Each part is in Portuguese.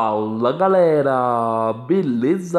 Fala galera, beleza?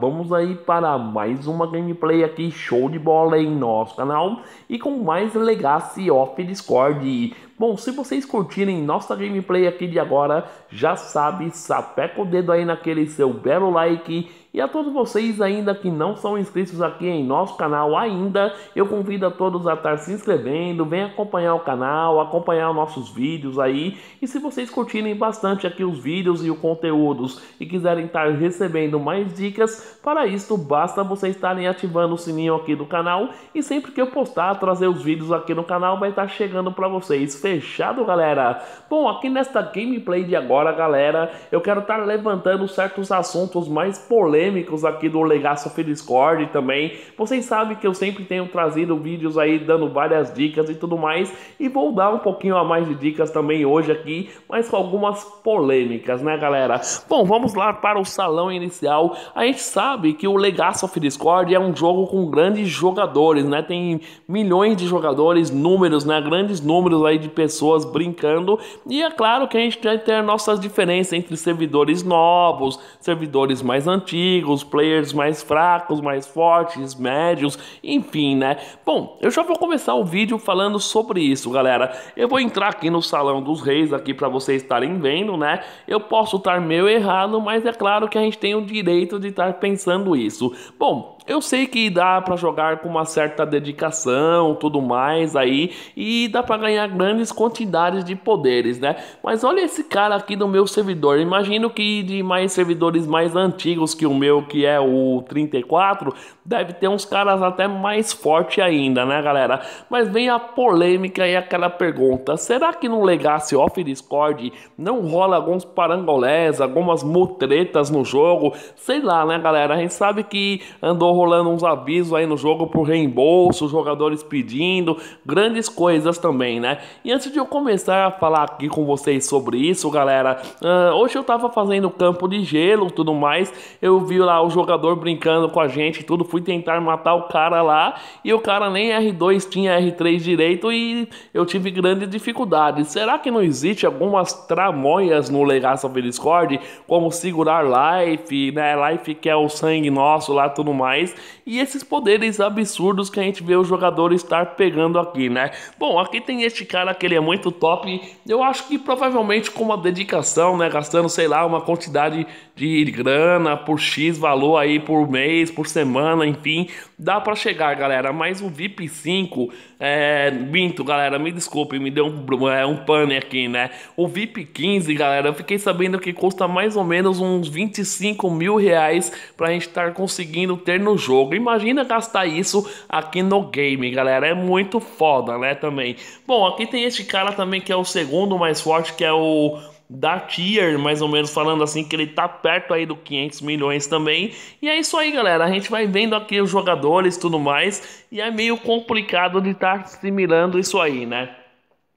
Vamos aí para mais uma gameplay aqui, show de bola em nosso canal e com mais Legacy of Discord. Bom, se vocês curtirem nossa gameplay aqui de agora, já sabe, sapeca o dedo aí naquele seu belo like e a todos vocês ainda que não são inscritos aqui em nosso canal ainda, eu convido a todos a estar se inscrevendo, vem acompanhar o canal, acompanhar nossos vídeos aí. E se vocês curtirem bastante aqui os vídeos e os conteúdos e quiserem estar recebendo mais dicas, para isso basta vocês estarem ativando o sininho aqui do canal e sempre que eu postar, trazer os vídeos aqui no canal vai estar chegando para vocês. Fechado, galera? Bom, aqui nesta gameplay de agora, galera, eu quero estar levantando certos assuntos mais polêmicos polêmicos aqui do Legaço Discord também. Vocês sabem que eu sempre tenho trazido vídeos aí dando várias dicas e tudo mais. E vou dar um pouquinho a mais de dicas também hoje aqui, mas com algumas polêmicas, né, galera? Bom, vamos lá para o salão inicial. A gente sabe que o Legacy of Discord é um jogo com grandes jogadores, né? Tem milhões de jogadores, números, né? Grandes números aí de pessoas brincando. E é claro que a gente tem nossas diferenças entre servidores novos, servidores mais antigos os players mais fracos, mais fortes, médios, enfim, né? Bom, eu já vou começar o vídeo falando sobre isso, galera. Eu vou entrar aqui no Salão dos Reis aqui para vocês estarem vendo, né? Eu posso estar meio errado, mas é claro que a gente tem o direito de estar pensando isso. Bom, eu sei que dá para jogar com uma certa dedicação, tudo mais aí, e dá para ganhar grandes quantidades de poderes, né? Mas olha esse cara aqui do meu servidor. Imagino que de mais servidores mais antigos que o meu, que é o 34, deve ter uns caras até mais forte ainda, né, galera? Mas vem a polêmica e aquela pergunta: será que no Legacy Off Discord não rola alguns parangolés, algumas mutretas no jogo? Sei lá, né, galera? A gente sabe que andou rolando uns avisos aí no jogo por reembolso, jogadores pedindo, grandes coisas também, né? E antes de eu começar a falar aqui com vocês sobre isso, galera, uh, hoje eu tava fazendo campo de gelo tudo mais, eu vi lá o jogador brincando com a gente tudo, fui tentar matar o cara lá e o cara nem R2 tinha R3 direito e eu tive grande dificuldade. Será que não existe algumas tramóias no Legacy of Discord, como segurar life, né? Life que é o sangue nosso lá tudo mais? mais e esses poderes absurdos que a gente vê o jogador estar pegando aqui, né? Bom, aqui tem este cara que ele é muito top. Eu acho que provavelmente com uma dedicação, né, gastando, sei lá, uma quantidade de grana por X valor aí por mês, por semana, enfim, dá para chegar, galera. Mas o VIP 5, é, minto, galera, me desculpe, me deu um, é, um pane aqui, né? O VIP 15, galera, eu fiquei sabendo que custa mais ou menos uns 25 mil reais pra gente estar conseguindo ter no no jogo. Imagina gastar isso aqui no game, galera. É muito foda, né, também. Bom, aqui tem este cara também que é o segundo mais forte, que é o da tier, mais ou menos falando assim, que ele tá perto aí do 500 milhões também. E é isso aí, galera. A gente vai vendo aqui os jogadores e tudo mais. E é meio complicado de estar tá assimilando isso aí, né?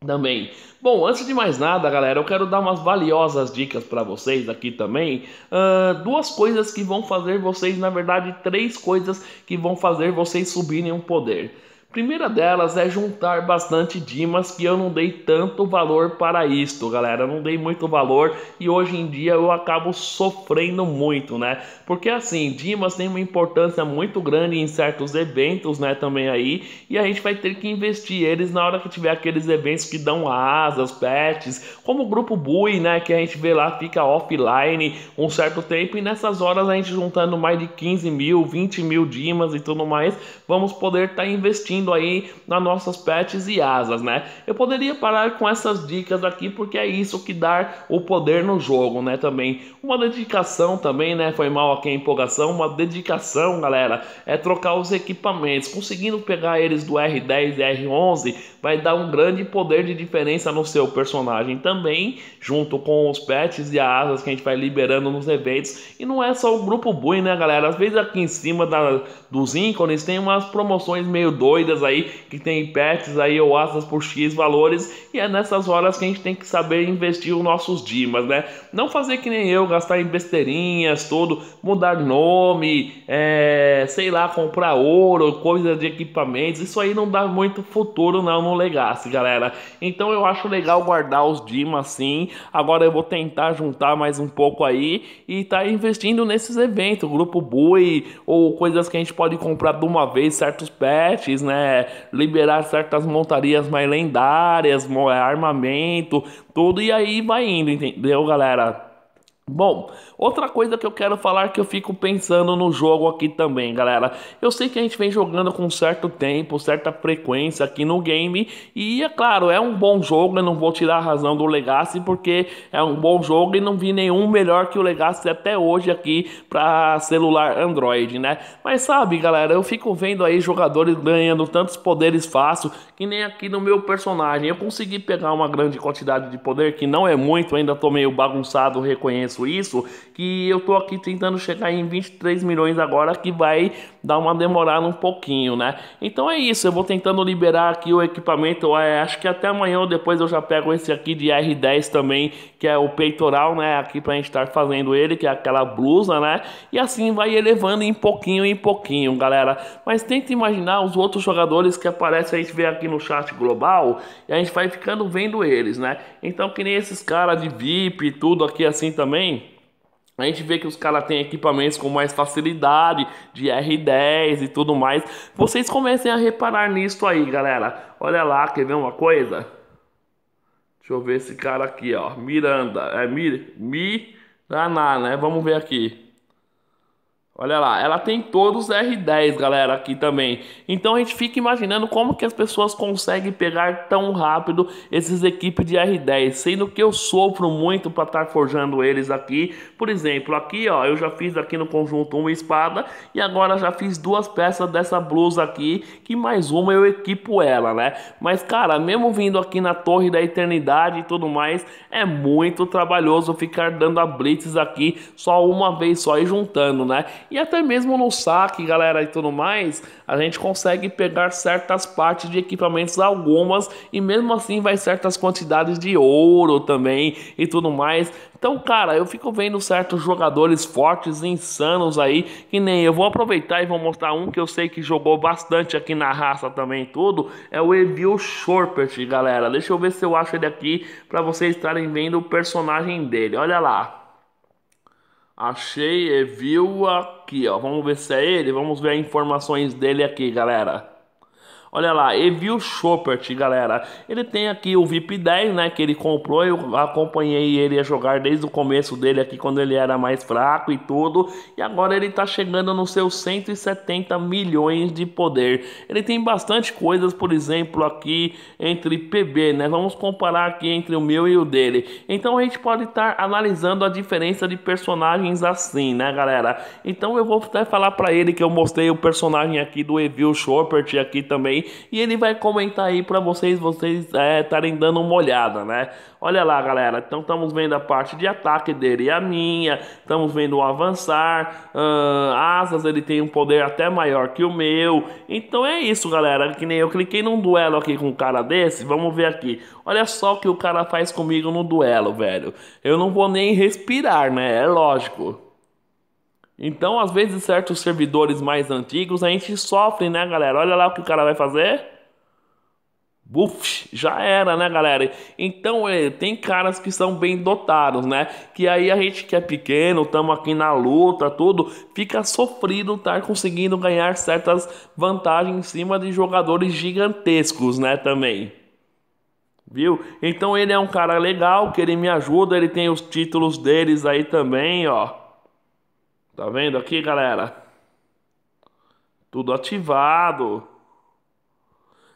também. Bom, antes de mais nada, galera, eu quero dar umas valiosas dicas para vocês aqui também. Uh, duas coisas que vão fazer vocês, na verdade, três coisas que vão fazer vocês subirem um poder primeira delas é juntar bastante dimas, que eu não dei tanto valor para isto, galera. Eu não dei muito valor e hoje em dia eu acabo sofrendo muito, né? Porque assim, dimas tem uma importância muito grande em certos eventos, né, também aí, e a gente vai ter que investir eles na hora que tiver aqueles eventos que dão asas, pets, como o grupo Bui, né, que a gente vê lá fica offline um certo tempo e nessas horas a gente juntando mais de 15 mil, 20 mil dimas e tudo mais, vamos poder estar tá investindo investindo aí nas nossas pets e asas, né? Eu poderia parar com essas dicas aqui porque é isso que dá o poder no jogo, né? Também uma dedicação também, né? Foi mal aqui a empolgação, uma dedicação, galera, é trocar os equipamentos, conseguindo pegar eles do R10 e R11 vai dar um grande poder de diferença no seu personagem também, junto com os pets e asas que a gente vai liberando nos eventos. E não é só o grupo Bui, né, galera? Às vezes aqui em cima da, dos ícones tem umas promoções meio doidas aí que tem pets aí ou asas por X valores e é nessas horas que a gente tem que saber investir os nossos dimas, né? Não fazer que nem eu, gastar em besteirinhas, tudo, mudar nome, é, sei lá, comprar ouro, coisa de equipamentos, isso aí não dá muito futuro não no Legacy, galera. Então eu acho legal guardar os dimas sim, agora eu vou tentar juntar mais um pouco aí e tá investindo nesses eventos, grupo Bui ou coisas que a gente pode comprar de uma vez, certos pets, né? É, liberar certas montarias mais lendárias, é, armamento, tudo, e aí vai indo, entendeu, galera? Bom, outra coisa que eu quero falar que eu fico pensando no jogo aqui também, galera. Eu sei que a gente vem jogando com certo tempo, certa frequência aqui no game, e é claro, é um bom jogo, eu não vou tirar a razão do Legacy, porque é um bom jogo e não vi nenhum melhor que o Legacy até hoje aqui para celular Android, né? Mas sabe, galera, eu fico vendo aí jogadores ganhando tantos poderes fácil, que nem aqui no meu personagem. Eu consegui pegar uma grande quantidade de poder, que não é muito, ainda tô meio bagunçado, reconheço penso isso, que eu tô aqui tentando chegar em 23 milhões agora, que vai dar uma demorada um pouquinho, né? Então é isso, eu vou tentando liberar aqui o equipamento, é, acho que até amanhã ou depois eu já pego esse aqui de R10 também, que é o peitoral, né? Aqui pra gente estar tá fazendo ele, que é aquela blusa, né? E assim vai elevando em pouquinho em pouquinho, galera. Mas tenta imaginar os outros jogadores que aparecem, a gente vê aqui no chat global, e a gente vai ficando vendo eles, né? Então que nem esses caras de VIP e tudo aqui assim também, também, a gente vê que os caras têm equipamentos com mais facilidade, de R10 e tudo mais. Vocês comecem a reparar nisso aí, galera. Olha lá, quer ver uma coisa? Deixa eu ver esse cara aqui, ó. Miranda. É Mir... Miraná, né? Vamos ver aqui. Olha lá, ela tem todos R10, galera, aqui também. Então a gente fica imaginando como que as pessoas conseguem pegar tão rápido esses equipes de R10, sendo que eu sofro muito para estar tá forjando eles aqui. Por exemplo, aqui ó, eu já fiz aqui no conjunto uma espada e agora já fiz duas peças dessa blusa aqui, que mais uma eu equipo ela, né? Mas cara, mesmo vindo aqui na Torre da Eternidade e tudo mais, é muito trabalhoso ficar dando a blitz aqui só uma vez só e juntando, né? e até mesmo no saque, galera, e tudo mais, a gente consegue pegar certas partes de equipamentos, algumas, e mesmo assim vai certas quantidades de ouro também e tudo mais. Então, cara, eu fico vendo certos jogadores fortes, insanos aí, que nem eu vou aproveitar e vou mostrar um que eu sei que jogou bastante aqui na raça também tudo, é o Evil Shorpert, galera. Deixa eu ver se eu acho ele aqui para vocês estarem vendo o personagem dele. Olha lá. Achei e é, viu aqui, ó. Vamos ver se é ele. Vamos ver as informações dele aqui, galera. Olha lá, Evil Chopert, galera. Ele tem aqui o VIP 10, né? Que ele comprou. Eu acompanhei ele a jogar desde o começo dele aqui, quando ele era mais fraco e tudo. E agora ele tá chegando nos seus 170 milhões de poder. Ele tem bastante coisas, por exemplo, aqui entre PB, né? Vamos comparar aqui entre o meu e o dele. Então a gente pode estar tá analisando a diferença de personagens assim, né, galera? Então eu vou até falar para ele que eu mostrei o personagem aqui do Evil Chopert aqui também e ele vai comentar aí para vocês, vocês é, estarem é, dando uma olhada, né? Olha lá, galera. Então estamos vendo a parte de ataque dele e a minha, estamos vendo o avançar, uh, asas, ele tem um poder até maior que o meu. Então é isso, galera. Que nem eu cliquei num duelo aqui com um cara desse, vamos ver aqui. Olha só o que o cara faz comigo no duelo, velho. Eu não vou nem respirar, né? É lógico. Então, às vezes, certos servidores mais antigos, a gente sofre, né, galera? Olha lá o que o cara vai fazer. Buf, já era, né, galera? Então, é, tem caras que são bem dotados, né? Que aí a gente que é pequeno, estamos aqui na luta, tudo, fica sofrido estar tá conseguindo ganhar certas vantagens em cima de jogadores gigantescos, né, também. Viu? Então ele é um cara legal, que ele me ajuda, ele tem os títulos deles aí também, ó. Tá vendo aqui, galera? Tudo ativado.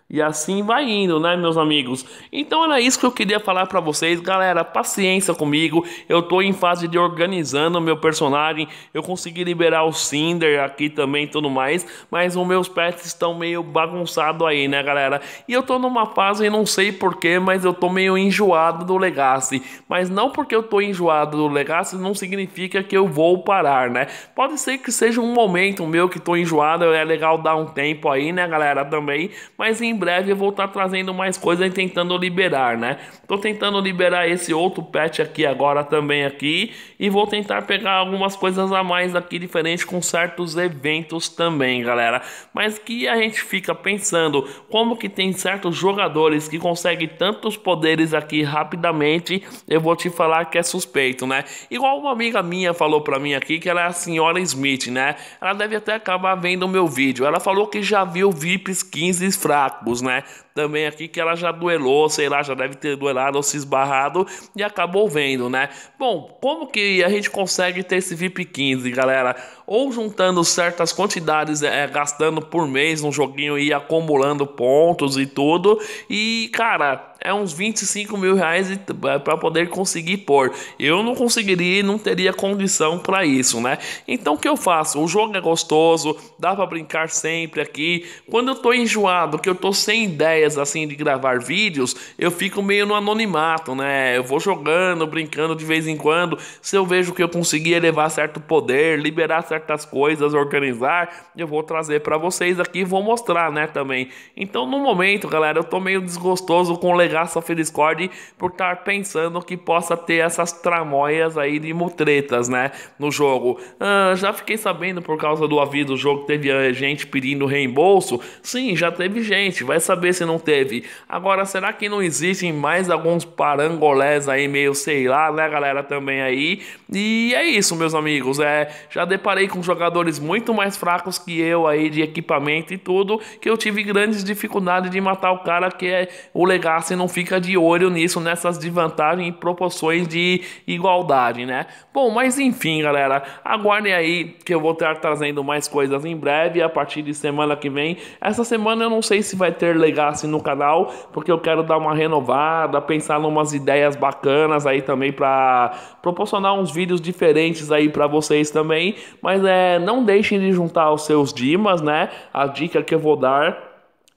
E assim vai indo, né, meus amigos? Então era isso que eu queria falar para vocês, galera. Paciência comigo. Eu tô em fase de organizando o meu personagem. Eu consegui liberar o Cinder aqui também e tudo mais, mas os meus pets estão meio bagunçado aí, né, galera? E eu tô numa fase e não sei porquê, mas eu tô meio enjoado do Legacy. Mas não porque eu tô enjoado do Legacy não significa que eu vou parar, né? Pode ser que seja um momento meu que tô enjoado, é legal dar um tempo aí, né, galera, também, mas em breve eu vou estar tá trazendo mais coisa e tentando liberar, né? Tô tentando liberar esse outro patch aqui agora também aqui e vou tentar pegar algumas coisas a mais aqui diferente com certos eventos também, galera. Mas que a gente fica pensando como que tem certos jogadores que conseguem tantos poderes aqui rapidamente, eu vou te falar que é suspeito, né? Igual uma amiga minha falou para mim aqui que ela é a senhora Smith, né? Ela deve até acabar vendo o meu vídeo. Ela falou que já viu VIPs 15 fracos cabos, né? também aqui que ela já duelou, sei lá, já deve ter duelado ou se esbarrado e acabou vendo, né? Bom, como que a gente consegue ter esse VIP 15, galera? Ou juntando certas quantidades, é, gastando por mês no joguinho e acumulando pontos e tudo. E, cara, é uns 25 mil reais é, para poder conseguir pôr. Eu não conseguiria e não teria condição para isso, né? Então o que eu faço? O jogo é gostoso, dá para brincar sempre aqui. Quando eu tô enjoado, que eu tô sem ideia ideias assim de gravar vídeos, eu fico meio no anonimato, né? Eu vou jogando, brincando de vez em quando. Se eu vejo que eu consegui elevar certo poder, liberar certas coisas, organizar, eu vou trazer para vocês aqui e vou mostrar, né, também. Então, no momento, galera, eu tô meio desgostoso com o Legaça of Discord por estar tá pensando que possa ter essas tramóias aí de mutretas, né, no jogo. Ah, já fiquei sabendo por causa do aviso do jogo que teve ah, gente pedindo reembolso. Sim, já teve gente. Vai saber se não não teve. Agora, será que não existem mais alguns parangolés aí, meio sei lá, né, galera, também aí? E é isso, meus amigos. É, já deparei com jogadores muito mais fracos que eu aí, de equipamento e tudo, que eu tive grandes dificuldades de matar o cara que é, o Legacy não fica de olho nisso, nessas desvantagens e proporções de igualdade, né? Bom, mas enfim, galera, aguardem aí que eu vou estar trazendo mais coisas em breve, a partir de semana que vem. Essa semana eu não sei se vai ter Legacy assim no canal, porque eu quero dar uma renovada, pensar numas ideias bacanas aí também para proporcionar uns vídeos diferentes aí para vocês também. Mas é, não deixem de juntar os seus dimas, né? A dica que eu vou dar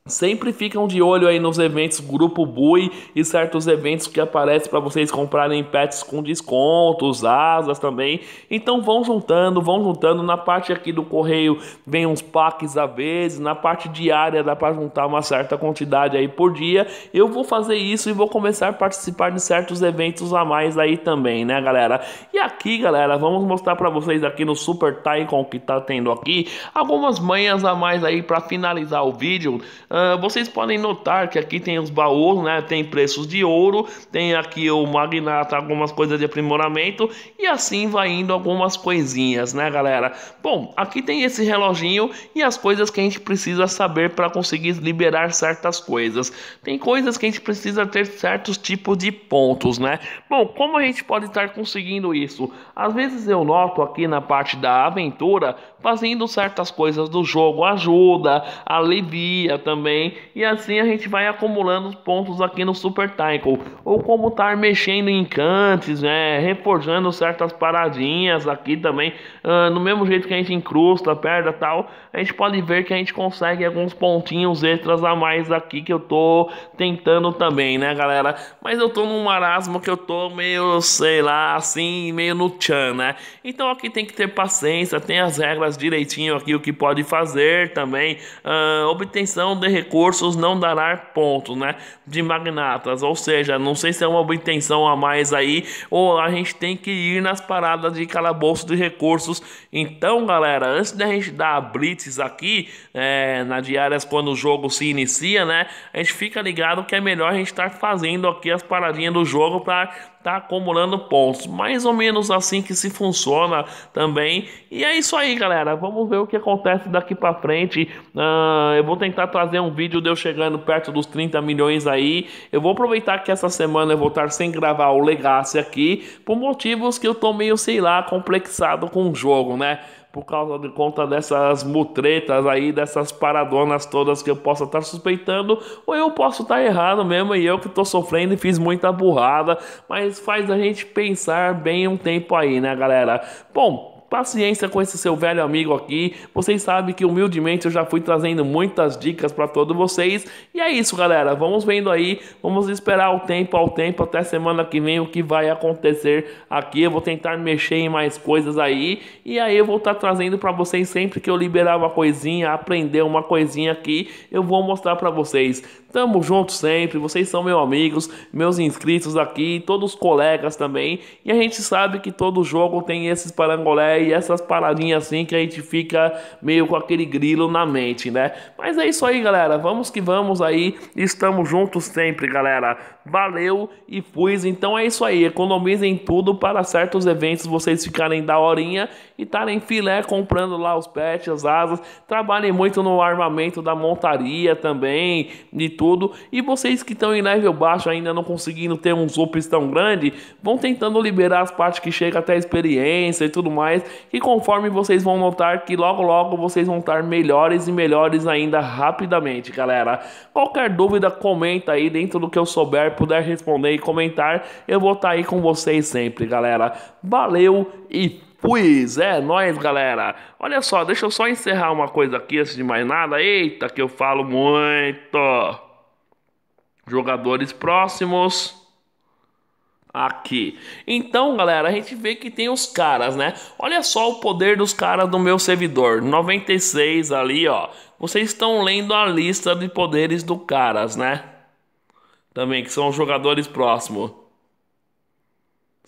Sempre ficam de olho aí nos eventos Grupo Bui e certos eventos que aparecem para vocês comprarem pets com descontos, asas também. Então vão juntando, vão juntando. Na parte aqui do correio vem uns packs a vezes, na parte diária dá para juntar uma certa quantidade aí por dia. Eu vou fazer isso e vou começar a participar de certos eventos a mais aí também, né, galera? E aqui, galera, vamos mostrar para vocês aqui no Super Tycoon que tá tendo aqui algumas manhas a mais aí para finalizar o vídeo. Ah, vocês podem notar que aqui tem os baús, né? Tem preços de ouro, tem aqui o magnata, algumas coisas de aprimoramento e assim vai indo algumas coisinhas, né, galera? Bom, aqui tem esse reloginho e as coisas que a gente precisa saber para conseguir liberar certas coisas. Tem coisas que a gente precisa ter certos tipos de pontos, né? Bom, como a gente pode estar conseguindo isso? Às vezes eu noto aqui na parte da aventura fazendo certas coisas do jogo ajuda, alivia também, e assim a gente vai acumulando pontos aqui no Super Tackle, ou como estar tá mexendo em cantes, né, reforjando certas paradinhas aqui também, uh, no mesmo jeito que a gente incrusta, perda tal, a gente pode ver que a gente consegue alguns pontinhos extras a mais aqui que eu tô tentando também, né galera, mas eu tô num marasmo que eu tô meio, sei lá, assim, meio no tchan, né, então aqui tem que ter paciência, tem as regras faz direitinho aqui o que pode fazer também. Uh, obtenção de recursos não dará pontos, né? De magnatas, ou seja, não sei se é uma obtenção a mais aí, ou a gente tem que ir nas paradas de calabouço de recursos. Então, galera, antes da gente dar blitz aqui, é, na diárias quando o jogo se inicia, né? A gente fica ligado que é melhor a gente estar tá fazendo aqui as paradinhas do jogo para tá acumulando pontos. Mais ou menos assim que se funciona também. E é isso aí, galera. Vamos ver o que acontece daqui para frente. Uh, eu vou tentar trazer um vídeo de eu chegando perto dos 30 milhões aí. Eu vou aproveitar que essa semana eu vou estar sem gravar o Legacy aqui, por motivos que eu tô meio, sei lá, complexado com o jogo, né? por causa de conta dessas mutretas aí, dessas paradonas todas que eu possa estar tá suspeitando, ou eu posso estar tá errado mesmo e eu que estou sofrendo e fiz muita burrada, mas faz a gente pensar bem um tempo aí, né, galera? Bom, paciência com esse seu velho amigo aqui. Vocês sabem que humildemente eu já fui trazendo muitas dicas para todos vocês. E é isso, galera. Vamos vendo aí, vamos esperar o tempo ao tempo até semana que vem o que vai acontecer aqui. Eu vou tentar mexer em mais coisas aí e aí eu vou estar tá trazendo para vocês sempre que eu liberar uma coisinha, aprender uma coisinha aqui, eu vou mostrar para vocês. Tamo junto sempre, vocês são meus amigos, meus inscritos aqui, todos os colegas também. E a gente sabe que todo jogo tem esses parangolés e essas paradinhas assim que a gente fica meio com aquele grilo na mente, né? Mas é isso aí, galera. Vamos que vamos aí. Estamos juntos sempre, galera. Valeu e fui. Então é isso aí. Economizem tudo para certos eventos vocês ficarem da horinha e estarem filé comprando lá os pets, as asas. Trabalhem muito no armamento da montaria também, de tudo. E vocês que estão em nível baixo ainda não conseguindo ter uns ups tão grande, vão tentando liberar as partes que chegam até a experiência e tudo mais. E conforme vocês vão notar que logo logo vocês vão estar melhores e melhores ainda rapidamente, galera. Qualquer dúvida, comenta aí dentro do que eu souber puder responder e comentar, eu vou estar tá aí com vocês sempre, galera. Valeu e fui! é, nós galera. Olha só, deixa eu só encerrar uma coisa aqui antes de mais nada. Eita, que eu falo muito. Jogadores próximos aqui. Então, galera, a gente vê que tem os caras, né? Olha só o poder dos caras do meu servidor. 96 ali, ó. Vocês estão lendo a lista de poderes do caras, né? também, que são jogadores próximos.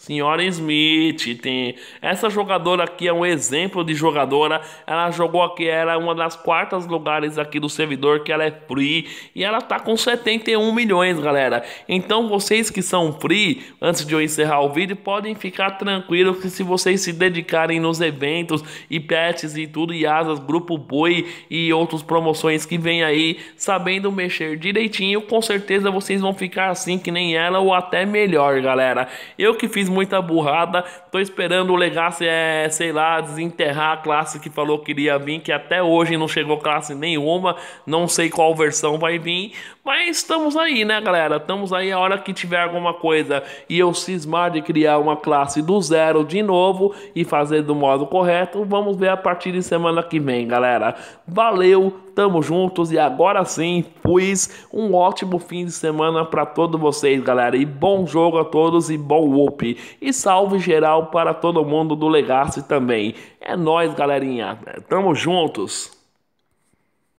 Senhora Smith, tem... essa jogadora aqui é um exemplo de jogadora. Ela jogou aqui, ela é uma das quartas lugares aqui do servidor, que ela é free. E ela tá com 71 milhões, galera. Então vocês que são free, antes de eu encerrar o vídeo, podem ficar tranquilos que se vocês se dedicarem nos eventos e pets e tudo, e asas, grupo boi e outras promoções que vem aí, sabendo mexer direitinho, com certeza vocês vão ficar assim que nem ela ou até melhor, galera. Eu que fiz muita burrada. Tô esperando o Legacy, é, sei lá, desenterrar a classe que falou que iria vir, que até hoje não chegou classe nenhuma. Não sei qual versão vai vir, mas estamos aí, né, galera? Estamos aí a hora que tiver alguma coisa e eu cismar de criar uma classe do zero de novo e fazer do modo correto. Vamos ver a partir de semana que vem, galera. Valeu! Tamo juntos e agora sim, pois um ótimo fim de semana para todos vocês, galera. E bom jogo a todos e bom whoop. E salve geral para todo mundo do Legacy também. É nós, galerinha. Tamo juntos.